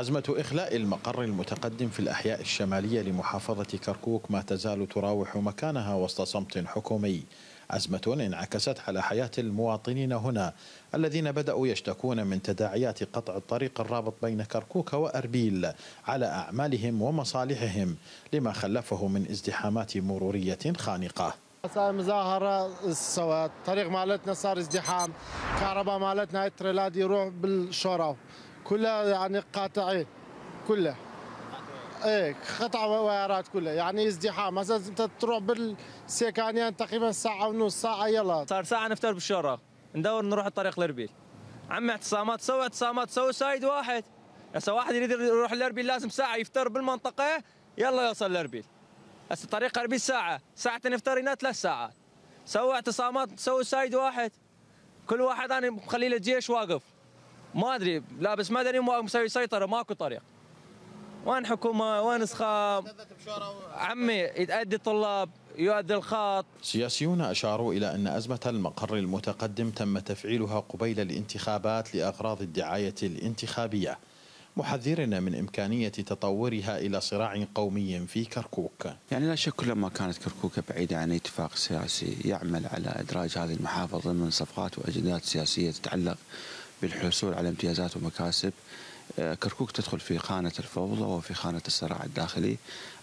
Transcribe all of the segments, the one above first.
أزمة إخلاء المقر المتقدم في الأحياء الشمالية لمحافظة كركوك ما تزال تراوح مكانها وسط صمت حكومي أزمة انعكست على حياة المواطنين هنا الذين بدأوا يشتكون من تداعيات قطع الطريق الرابط بين كركوك وأربيل على أعمالهم ومصالحهم لما خلفه من ازدحامات مرورية خانقة صار مظاهرة الطريق مالتنا صار ازدحام كهرباء مالتنا التريلاد يروح بالشرف كلها يعني قاطعين كلها ايه قطع وايرات كلها يعني ازدحام مثلا انت تروح بالسيكانيان تقريبا ساعه ونص ساعه يلا صار ساعه نفتر بالشارع ندور نروح الطريق لربيل عمي اعتصامات سوى اعتصامات سوى سايد واحد هسه واحد يريد يروح لربيل لازم ساعه يفتر بالمنطقه يلا يوصل لربيل هسه طريق لربيل ساعه ساعتين نفتر هنا ثلاث ساعات سوى اعتصامات سوى سايد واحد كل واحد انا يعني مخلي له جيش واقف ما ادري لابس مدني مسوي سيطره ماكو طريق وين حكومه وين اسخام عمي يتادي الطلاب يؤدي الخط سياسيون أشاروا إلى أن أزمة المقر المتقدم تم تفعيلها قبيل الانتخابات لأغراض الدعاية الانتخابية محذرين من إمكانية تطورها إلى صراع قومي في كركوك يعني لا شك كلما كانت كركوك بعيدة عن اتفاق سياسي يعمل على إدراج هذه المحافظة من صفقات وأجندات سياسية تتعلق بالحصول على امتيازات ومكاسب آه، كركوك تدخل في خانة الفوضى وفي خانة الصراع الداخلي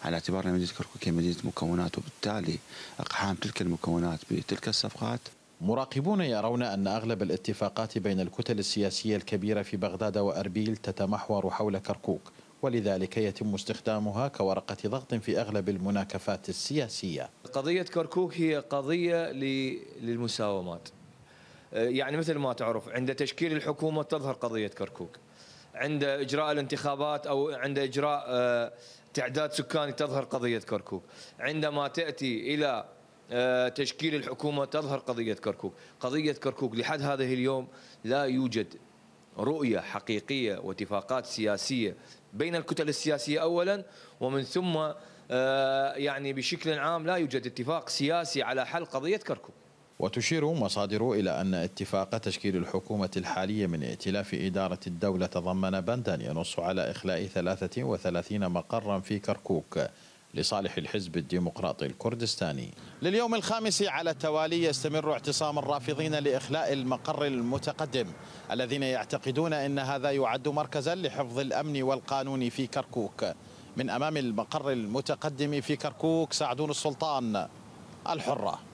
على اعتبار أن مدينة كركوك هي مدينة مكونات وبالتالي أقحام تلك المكونات بتلك الصفقات مراقبون يرون أن أغلب الاتفاقات بين الكتل السياسية الكبيرة في بغداد وأربيل تتمحور حول كركوك ولذلك يتم استخدامها كورقة ضغط في أغلب المناكفات السياسية قضية كركوك هي قضية للمساومات آه، يعني مثل ما تعرف عند تشكيل الحكومه تظهر قضيه كركوك عند اجراء الانتخابات او عند اجراء آه، تعداد سكاني تظهر قضيه كركوك عندما تاتي الى آه، تشكيل الحكومه تظهر قضيه كركوك قضيه كركوك لحد هذه اليوم لا يوجد رؤيه حقيقيه واتفاقات سياسيه بين الكتل السياسيه اولا ومن ثم يعني بشكل عام لا يوجد اتفاق سياسي على حل قضيه كركوك وتشير مصادر إلى أن اتفاق تشكيل الحكومة الحالية من ائتلاف إدارة الدولة تضمن بندا ينص على إخلاء 33 مقرا في كركوك لصالح الحزب الديمقراطي الكردستاني لليوم الخامس على التوالي يستمر اعتصام الرافضين لإخلاء المقر المتقدم الذين يعتقدون أن هذا يعد مركزا لحفظ الأمن والقانون في كركوك من أمام المقر المتقدم في كركوك سعدون السلطان الحرة